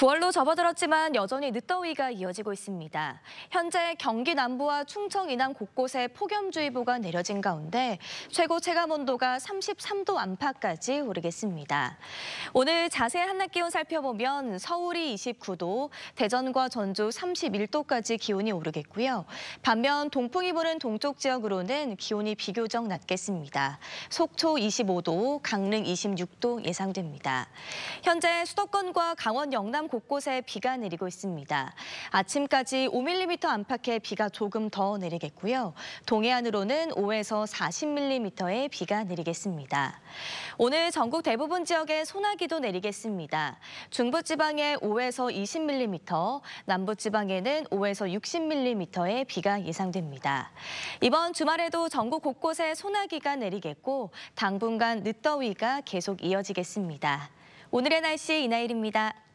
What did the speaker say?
9월로 접어들었지만 여전히 늦더위가 이어지고 있습니다. 현재 경기 남부와 충청 이남 곳곳에 폭염주의보가 내려진 가운데 최고 체감온도가 33도 안팎까지 오르겠습니다. 오늘 자세한 한낮 기온 살펴보면 서울이 29도, 대전과 전주 31도까지 기온이 오르겠고요. 반면 동풍이 부는 동쪽 지역으로는 기온이 비교적 낮겠습니다. 속초 25도, 강릉 26도 예상됩니다. 현재 수도권과 강원 영남 곳곳에 비가 내리고 있습니다. 아침까지 5mm 안팎의 비가 조금 더 내리겠고요. 동해안으로는 5에서 40mm의 비가 내리겠습니다. 오늘 전국 대부분 지역에 소나기도 내리겠습니다. 중부지방에 5에서 20mm, 남부지방에는 5에서 60mm의 비가 예상됩니다. 이번 주말에도 전국 곳곳에 소나기가 내리겠고 당분간 늦더위가 계속 이어지겠습니다. 오늘의 날씨 이나일입니다.